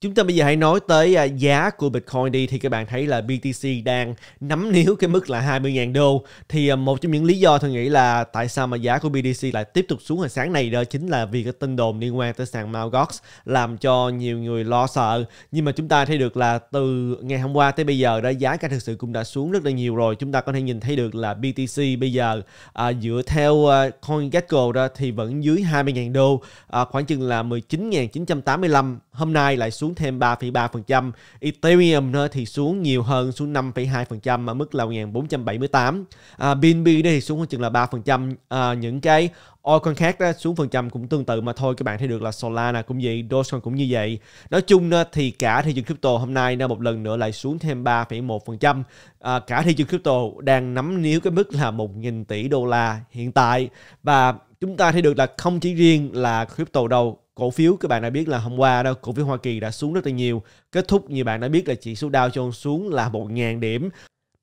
Chúng ta bây giờ hãy nói tới à, giá của Bitcoin đi thì các bạn thấy là BTC đang nắm níu cái mức là 20.000 đô thì à, một trong những lý do tôi nghĩ là tại sao mà giá của BTC lại tiếp tục xuống hồi sáng này đó chính là vì cái tin đồn liên quan tới sàn Mt. Gox làm cho nhiều người lo sợ nhưng mà chúng ta thấy được là từ ngày hôm qua tới bây giờ đó giá cả thực sự cũng đã xuống rất là nhiều rồi chúng ta có thể nhìn thấy được là BTC bây giờ à, dựa theo à, CoinGecko đó thì vẫn dưới 20.000 đô à, khoảng chừng là 19.985 hôm nay lại xuống thêm 3,3%. Ethereum thì xuống nhiều hơn, xuống 5,2% ở mức là 1478. À, BNB thì xuống chừng là 3%. À, những cái altcoin khác đó, xuống phần trăm cũng tương tự mà thôi các bạn thấy được là Solana cũng vậy, Dogecoin cũng như vậy. Nói chung thì cả thị trường crypto hôm nay nó một lần nữa lại xuống thêm 3,1%. À, cả thị trường crypto đang nắm níu cái mức là 1.000 tỷ đô la hiện tại và chúng ta thấy được là không chỉ riêng là crypto đâu cổ phiếu các bạn đã biết là hôm qua đó cổ phiếu Hoa Kỳ đã xuống rất là nhiều kết thúc như bạn đã biết là chỉ số Dow Jones xuống là 1.000 điểm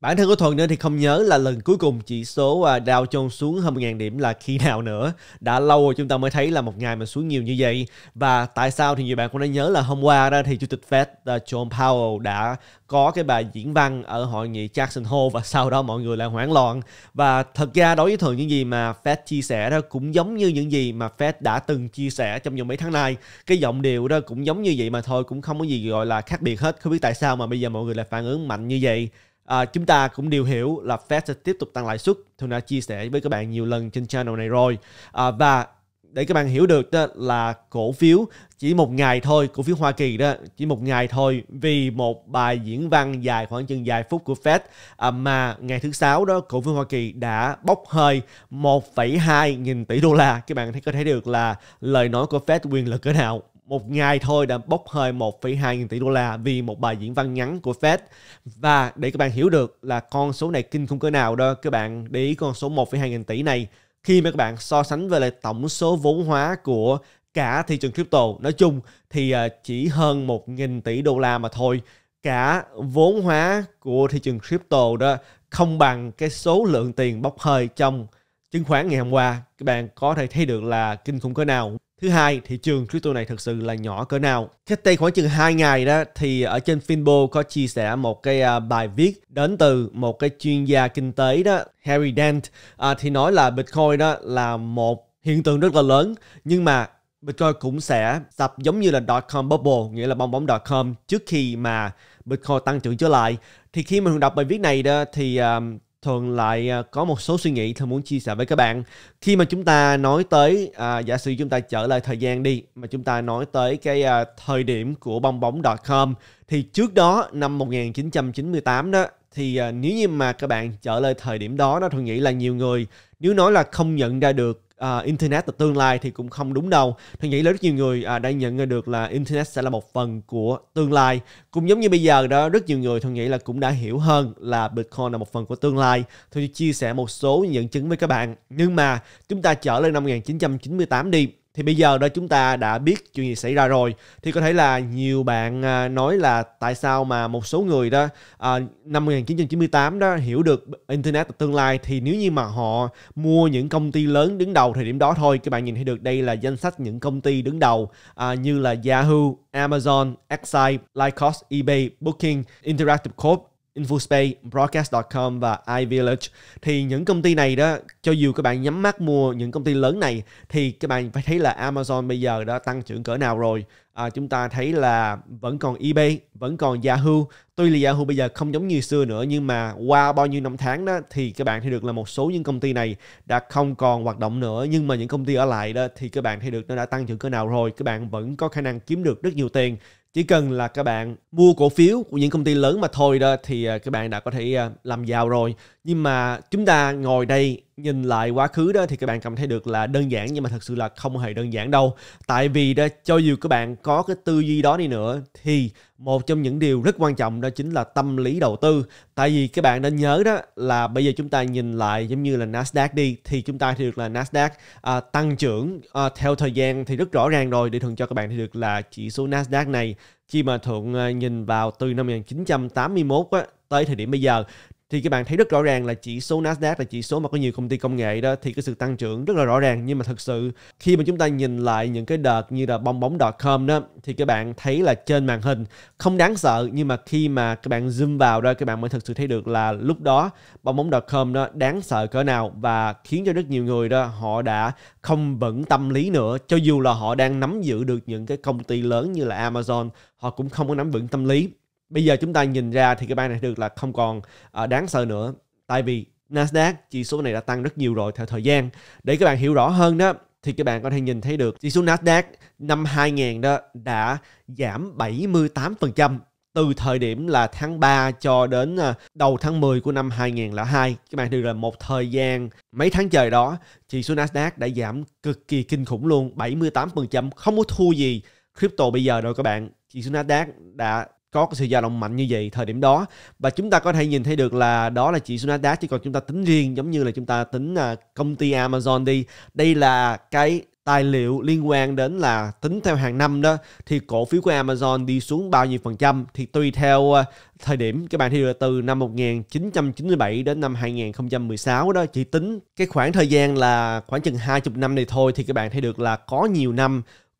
Bản thân của Thuần nữa thì không nhớ là lần cuối cùng chỉ số à, Dow Jones xuống hơn 1.000 điểm là khi nào nữa. Đã lâu rồi chúng ta mới thấy là một ngày mà xuống nhiều như vậy. Và tại sao thì nhiều bạn cũng đã nhớ là hôm qua đó thì Chủ tịch Fed à, John Powell đã có cái bài diễn văn ở hội nghị Jackson Hole và sau đó mọi người lại hoảng loạn. Và thật ra đối với thường những gì mà Fed chia sẻ đó cũng giống như những gì mà Fed đã từng chia sẻ trong vòng mấy tháng nay. Cái giọng điệu đó cũng giống như vậy mà thôi cũng không có gì gọi là khác biệt hết. Không biết tại sao mà bây giờ mọi người lại phản ứng mạnh như vậy. À, chúng ta cũng đều hiểu là Fed sẽ tiếp tục tăng lãi suất. tôi đã chia sẻ với các bạn nhiều lần trên channel này rồi. À, và để các bạn hiểu được đó là cổ phiếu chỉ một ngày thôi cổ phiếu Hoa Kỳ đó chỉ một ngày thôi vì một bài diễn văn dài khoảng chừng vài phút của Fed à, mà ngày thứ sáu đó cổ phiếu Hoa Kỳ đã bốc hơi 1,2 nghìn tỷ đô la các bạn thấy có thể được là lời nói của Fed quyền lực cỡ nào một ngày thôi đã bốc hơi 1,2 nghìn tỷ đô la vì một bài diễn văn ngắn của Fed. Và để các bạn hiểu được là con số này kinh khủng cỡ nào đó, các bạn để ý con số 1,2 nghìn tỷ này khi mà các bạn so sánh với lại tổng số vốn hóa của cả thị trường crypto nói chung thì à, chỉ hơn 1 nghìn tỷ đô la mà thôi. Cả vốn hóa của thị trường crypto đó không bằng cái số lượng tiền bốc hơi trong chứng khoán ngày hôm qua. Các bạn có thể thấy được là kinh khủng cỡ nào. Thứ hai, thị trường crypto này thực sự là nhỏ cỡ nào. Cách đây khoảng chừng 2 ngày đó thì ở trên Finbo có chia sẻ một cái à, bài viết đến từ một cái chuyên gia kinh tế đó, Harry Dent à, thì nói là Bitcoin đó là một hiện tượng rất là lớn nhưng mà Bitcoin cũng sẽ sập giống như là dot-com bubble, nghĩa là bong bóng dot-com trước khi mà Bitcoin tăng trưởng trở lại. Thì khi mình đọc bài viết này đó thì um, thường lại à, có một số suy nghĩ thường muốn chia sẻ với các bạn khi mà chúng ta nói tới à, giả sử chúng ta trở lại thời gian đi mà chúng ta nói tới cái à, thời điểm của bong bóng.com thì trước đó năm 1998 đó thì à, nếu như mà các bạn trở lại thời điểm đó đó tôi nghĩ là nhiều người nếu nói là không nhận ra được uh, internet là tương lai thì cũng không đúng đâu thì nghĩ là rất nhiều người uh, à, đang nhận được là internet sẽ là một phần của tương lai cũng giống như bây giờ đó rất nhiều người thường nghĩ là cũng đã hiểu hơn là bitcoin là một phần của tương lai tôi chia sẻ một số nhận chứng với các bạn nhưng mà chúng ta trở lên năm 1998 đi thì bây giờ đó chúng ta đã biết chuyện gì xảy ra rồi thì có thể là nhiều bạn à, nói là tại sao mà một số người đó à, năm 1998 đó hiểu được internet tương lai thì nếu như mà họ mua những công ty lớn đứng đầu thời điểm đó thôi các bạn nhìn thấy được đây là danh sách những công ty đứng đầu à, như là Yahoo, Amazon, Excite, Lycos, eBay, Booking, Interactive Corp, Infospace, Broadcast.com và iVillage thì những công ty này đó cho dù các bạn nhắm mắt mua những công ty lớn này thì các bạn phải thấy là Amazon bây giờ đã tăng trưởng cỡ nào rồi à, chúng ta thấy là vẫn còn eBay vẫn còn Yahoo tuy là Yahoo bây giờ không giống như xưa nữa nhưng mà qua bao nhiêu năm tháng đó thì các bạn thấy được là một số những công ty này đã không còn hoạt động nữa nhưng mà những công ty ở lại đó thì các bạn thấy được nó đã tăng trưởng cỡ nào rồi các bạn vẫn có khả năng kiếm được rất nhiều tiền chỉ cần là các bạn mua cổ phiếu của những công ty lớn mà thôi đó thì à, các bạn đã có thể à, làm giàu rồi nhưng mà chúng ta ngồi đây nhìn lại quá khứ đó thì các bạn cảm thấy được là đơn giản nhưng mà thật sự là không hề đơn giản đâu tại vì đó cho dù các bạn có cái tư duy đó đi nữa thì một trong những điều rất quan trọng đó chính là tâm lý đầu tư tại vì các bạn nên nhớ đó là bây giờ chúng ta nhìn lại giống như là Nasdaq đi thì chúng ta thì được là Nasdaq à, tăng trưởng à, theo thời gian thì rất rõ ràng rồi để thường cho các bạn thì được là chỉ số Nasdaq này khi mà Thuận à, nhìn vào từ năm 1981 á, tới thời điểm bây giờ thì các bạn thấy rất rõ ràng là chỉ số Nasdaq là chỉ số mà có nhiều công ty công nghệ đó thì cái sự tăng trưởng rất là rõ ràng nhưng mà thực sự khi mà chúng ta nhìn lại những cái đợt như là bong bóng.com đó thì các bạn thấy là trên màn hình không đáng sợ nhưng mà khi mà các bạn zoom vào đó các bạn mới thực sự thấy được là lúc đó bong bóng.com đó đáng sợ cỡ nào và khiến cho rất nhiều người đó họ đã không vững tâm lý nữa cho dù là họ đang nắm giữ được những cái công ty lớn như là Amazon họ cũng không có nắm vững tâm lý bây giờ chúng ta nhìn ra thì cái bang này được là không còn uh, đáng sợ nữa tại vì Nasdaq chỉ số này đã tăng rất nhiều rồi theo thời gian để các bạn hiểu rõ hơn đó thì các bạn có thể nhìn thấy được chỉ số Nasdaq năm 2000 đó đã giảm 78% từ thời điểm là tháng 3 cho đến ờ, đầu tháng 10 của năm 2002. Các bạn được là một thời gian mấy tháng trời đó, chỉ số Nasdaq đã giảm cực kỳ kinh khủng luôn, 78%, không có thua gì. Crypto bây giờ đâu các bạn, chỉ số Nasdaq đã có cái sự dao động mạnh như vậy thời điểm đó và chúng ta có thể nhìn thấy được là đó là chỉ số Nasdaq chứ còn chúng ta tính riêng giống như là chúng ta tính à, công ty Amazon đi đây là cái tài liệu liên quan đến là tính theo hàng năm đó thì cổ phiếu của Amazon đi xuống bao nhiêu phần trăm thì tùy theo à, thời điểm các bạn thấy được từ năm 1997 đến năm 2016 đó chỉ tính cái khoảng thời gian là khoảng chừng 20 năm này thôi thì các bạn thấy được là có nhiều năm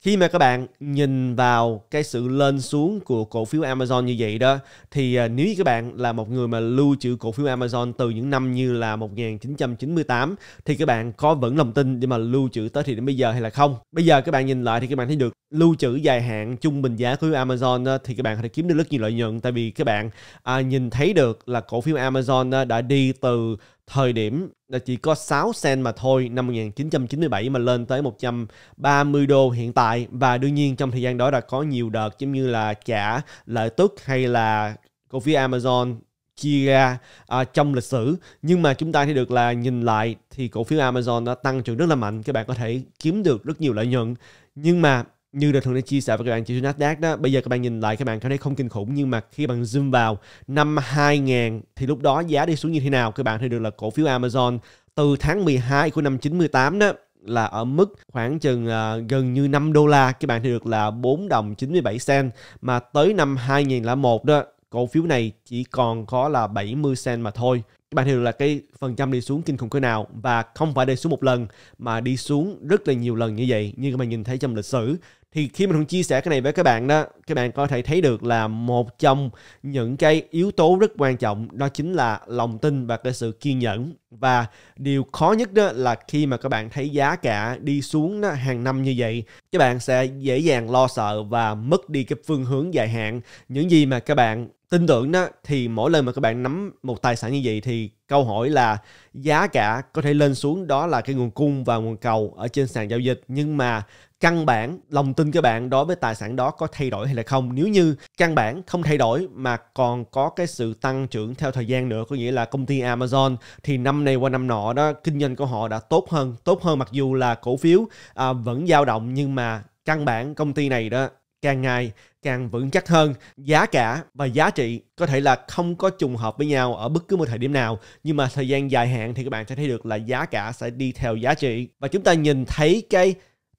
khi mà các bạn nhìn vào cái sự lên xuống của cổ phiếu Amazon như vậy đó thì à, nếu như các bạn là một người mà lưu trữ cổ phiếu Amazon từ những năm như là 1998 thì các bạn có vẫn lòng tin để mà lưu trữ tới thì đến bây giờ hay là không bây giờ các bạn nhìn lại thì các bạn thấy được lưu trữ dài hạn trung bình giá của Amazon đó, thì các bạn có thể kiếm được rất nhiều lợi nhuận tại vì các bạn à, nhìn thấy được là cổ phiếu Amazon đó, đã đi từ thời điểm là chỉ có 6 cent mà thôi năm 1997 mà lên tới 130 đô hiện tại lại và đương nhiên trong thời gian đó đã có nhiều đợt giống như là trả lợi tức hay là cổ phiếu Amazon chia ra à, trong lịch sử nhưng mà chúng ta thấy được là nhìn lại thì cổ phiếu Amazon đã tăng trưởng rất là mạnh các bạn có thể kiếm được rất nhiều lợi nhuận nhưng mà như đã thường đã chia sẻ với các bạn chỉ số Nasdaq đó bây giờ các bạn nhìn lại các bạn cảm thấy không kinh khủng nhưng mà khi bạn zoom vào năm 2000 thì lúc đó giá đi xuống như thế nào các bạn thấy được là cổ phiếu Amazon từ tháng 12 của năm 98 đó là ở mức khoảng chừng à, gần như 5 đô la các bạn thì được là 4 đồng 97 cent mà tới năm 2001 đó cổ phiếu này chỉ còn có là 70 cent mà thôi các bạn hiểu là cái phần trăm đi xuống kinh khủng cỡ nào và không phải đi xuống một lần mà đi xuống rất là nhiều lần như vậy như các bạn nhìn thấy trong lịch sử thì khi mình thường chia sẻ cái này với các bạn đó các bạn có thể thấy được là một trong những cái yếu tố rất quan trọng đó chính là lòng tin và cái sự kiên nhẫn và điều khó nhất đó là khi mà các bạn thấy giá cả đi xuống đó, hàng năm như vậy các bạn sẽ dễ dàng lo sợ và mất đi cái phương hướng dài hạn những gì mà các bạn tin tưởng đó thì mỗi lần mà các bạn nắm một tài sản như vậy thì câu hỏi là giá cả có thể lên xuống đó là cái nguồn cung và nguồn cầu ở trên sàn giao dịch nhưng mà căn bản lòng tin các bạn đối với tài sản đó có thay đổi hay là không nếu như căn bản không thay đổi mà còn có cái sự tăng trưởng theo thời gian nữa có nghĩa là công ty Amazon thì năm này qua năm nọ đó kinh doanh của họ đã tốt hơn tốt hơn mặc dù là cổ phiếu à, vẫn dao động nhưng mà căn bản công ty này đó càng ngày càng vững chắc hơn giá cả và giá trị có thể là không có trùng hợp với nhau ở bất cứ một thời điểm nào nhưng mà thời gian dài hạn thì các bạn sẽ thấy được là giá cả sẽ đi theo giá trị và chúng ta nhìn thấy cái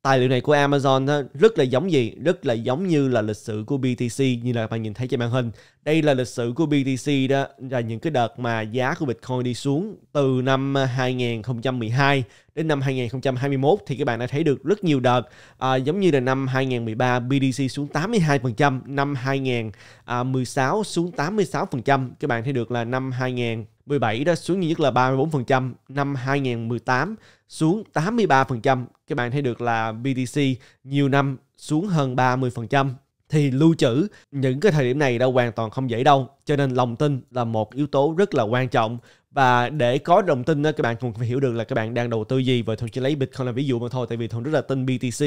tài liệu này của Amazon rất là giống gì? Rất là giống như là lịch sử của BTC như là bạn nhìn thấy trên màn hình. Đây là lịch sử của BTC đó là những cái đợt mà giá của Bitcoin đi xuống từ năm 2012 đến năm 2021 thì các bạn đã thấy được rất nhiều đợt à, giống như là năm 2013 BTC xuống 82%, năm 2016 à, xuống 86%, các bạn thấy được là năm 2000 17 đó xuống duy nhất là 34% năm 2018 xuống 83%. Các bạn thấy được là BTC nhiều năm xuống hơn 30% thì lưu trữ những cái thời điểm này đã hoàn toàn không dễ đâu cho nên lòng tin là một yếu tố rất là quan trọng và để có đồng tin đó, các bạn cũng phải hiểu được là các bạn đang đầu tư gì và thường chỉ lấy Bitcoin là ví dụ mà thôi tại vì thường rất là tin BTC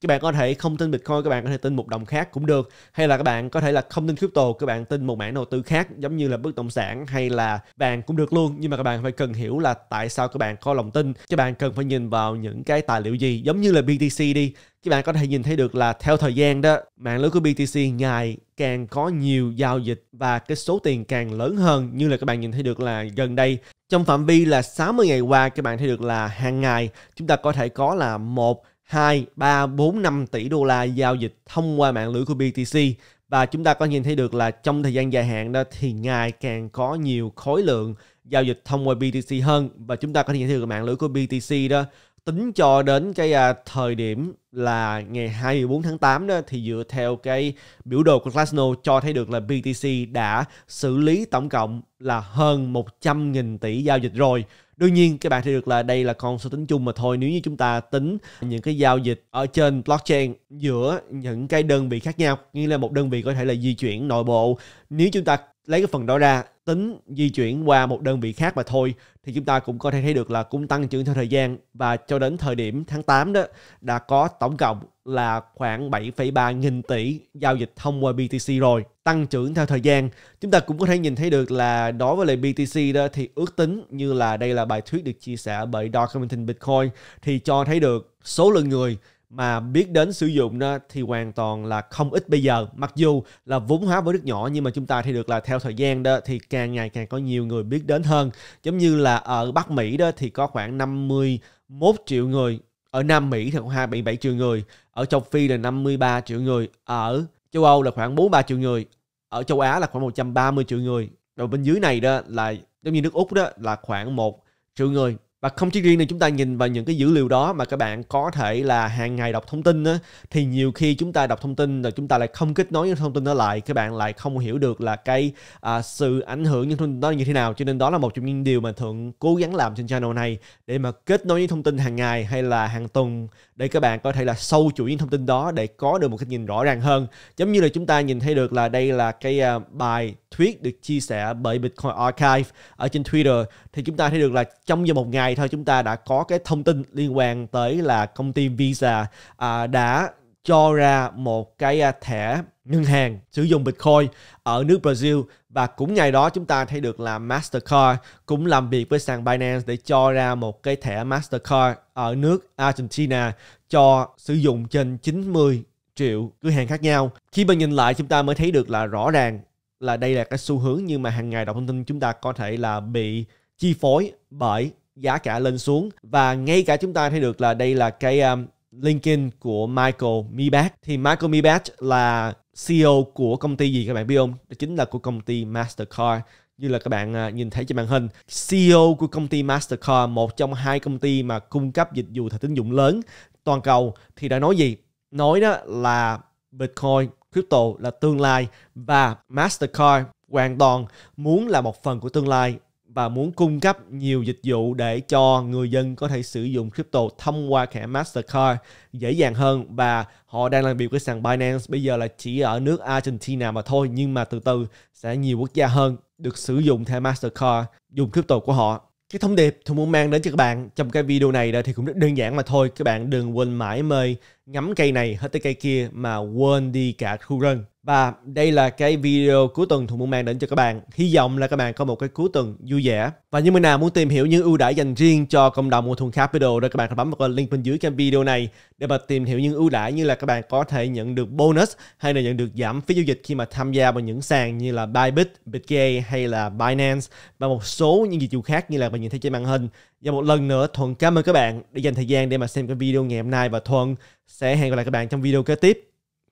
các bạn có thể không tin Bitcoin các bạn có thể tin một đồng khác cũng được hay là các bạn có thể là không tin crypto các bạn tin một mảng đầu tư khác giống như là bất động sản hay là vàng cũng được luôn nhưng mà các bạn phải cần hiểu là tại sao các bạn có lòng tin các bạn cần phải nhìn vào những cái tài liệu gì giống như là BTC đi các bạn có thể nhìn thấy được là theo thời gian đó mạng lưới của BTC ngày càng có nhiều giao dịch và cái số tiền càng lớn hơn như là các bạn nhìn thấy được là gần đây trong phạm vi là 60 ngày qua các bạn thấy được là hàng ngày chúng ta có thể có là 1, 2, 3, 4, 5 tỷ đô la giao dịch thông qua mạng lưới của BTC và chúng ta có nhìn thấy được là trong thời gian dài hạn đó thì ngày càng có nhiều khối lượng giao dịch thông qua BTC hơn và chúng ta có thể nhìn thấy được mạng lưới của BTC đó tính cho đến cái à, thời điểm là ngày 24 tháng 8 đó thì dựa theo cái biểu đồ của Glassnode cho thấy được là BTC đã xử lý tổng cộng là hơn 100.000 tỷ giao dịch rồi. Đương nhiên các bạn thấy được là đây là con số tính chung mà thôi nếu như chúng ta tính những cái giao dịch ở trên blockchain giữa những cái đơn vị khác nhau, như là một đơn vị có thể là di chuyển nội bộ. Nếu chúng ta lấy cái phần đó ra tính di chuyển qua một đơn vị khác mà thôi thì chúng ta cũng có thể thấy được là cũng tăng trưởng theo thời gian và cho đến thời điểm tháng 8 đó đã có tổng cộng là khoảng 7,3 nghìn tỷ giao dịch thông qua BTC rồi tăng trưởng theo thời gian chúng ta cũng có thể nhìn thấy được là đối với lại BTC đó thì ước tính như là đây là bài thuyết được chia sẻ bởi Documenting Bitcoin thì cho thấy được số lượng người mà biết đến sử dụng đó thì hoàn toàn là không ít bây giờ mặc dù là vốn hóa với rất nhỏ nhưng mà chúng ta thì được là theo thời gian đó thì càng ngày càng có nhiều người biết đến hơn giống như là ở Bắc Mỹ đó thì có khoảng 51 triệu người ở Nam Mỹ thì có 277 triệu người ở châu Phi là 53 triệu người ở châu Âu là khoảng 43 triệu người ở châu Á là khoảng 130 triệu người rồi bên dưới này đó là giống như nước Úc đó là khoảng 1 triệu người và không chỉ riêng là chúng ta nhìn vào những cái dữ liệu đó mà các bạn có thể là hàng ngày đọc thông tin á, thì nhiều khi chúng ta đọc thông tin rồi chúng ta lại không kết nối những thông tin đó lại các bạn lại không hiểu được là cái à, sự ảnh hưởng những thông tin đó như thế nào cho nên đó là một trong những điều mà thượng cố gắng làm trên channel này để mà kết nối những thông tin hàng ngày hay là hàng tuần để các bạn có thể là sâu chuỗi những thông tin đó để có được một cái nhìn rõ ràng hơn giống như là chúng ta nhìn thấy được là đây là cái à, bài thuyết được chia sẻ bởi Bitcoin Archive ở trên Twitter thì chúng ta thấy được là trong vòng một ngày thôi chúng ta đã có cái thông tin liên quan tới là công ty Visa à, đã cho ra một cái à, thẻ ngân hàng sử dụng Bitcoin ở nước Brazil và cũng ngày đó chúng ta thấy được là Mastercard cũng làm việc với sàn Binance để cho ra một cái thẻ Mastercard ở nước Argentina cho sử dụng trên 90 triệu cửa hàng khác nhau. Khi mà nhìn lại chúng ta mới thấy được là rõ ràng là đây là cái xu hướng nhưng mà hàng ngày đọc thông tin chúng ta có thể là bị chi phối bởi giá cả lên xuống và ngay cả chúng ta thấy được là đây là cái um, LinkedIn của Michael Mibat thì Michael Mibat là CEO của công ty gì các bạn biết không? Đó chính là của công ty Mastercard như là các bạn à, nhìn thấy trên màn hình. CEO của công ty Mastercard, một trong hai công ty mà cung cấp dịch vụ thẻ tín dụng lớn toàn cầu thì đã nói gì? Nói đó là Bitcoin, crypto là tương lai và Mastercard hoàn toàn muốn là một phần của tương lai và muốn cung cấp nhiều dịch vụ để cho người dân có thể sử dụng crypto thông qua thẻ Mastercard dễ dàng hơn và họ đang làm việc với sàn Binance bây giờ là chỉ ở nước Argentina mà thôi nhưng mà từ từ sẽ nhiều quốc gia hơn được sử dụng thẻ Mastercard dùng crypto của họ cái thông điệp tôi muốn mang đến cho các bạn trong cái video này đó thì cũng rất đơn giản mà thôi các bạn đừng quên mãi mê ngắm cây này hết tới cây kia mà quên đi cả khu rừng và đây là cái video cuối tuần Thuận muốn mang đến cho các bạn. Hy vọng là các bạn có một cái cuối tuần vui vẻ. Và những người nào muốn tìm hiểu những ưu đãi dành riêng cho cộng đồng của Thuận Capital thì các bạn hãy bấm vào link bên dưới cái video này để mà tìm hiểu những ưu đãi như là các bạn có thể nhận được bonus hay là nhận được giảm phí giao dịch khi mà tham gia vào những sàn như là Bybit, BitGay hay là Binance và một số những dịch vụ khác như là bạn nhìn thấy trên màn hình. Và một lần nữa Thuận cảm ơn các bạn đã dành thời gian để mà xem cái video ngày hôm nay và Thuận sẽ hẹn gặp lại các bạn trong video kế tiếp.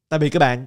Tạm biệt các bạn.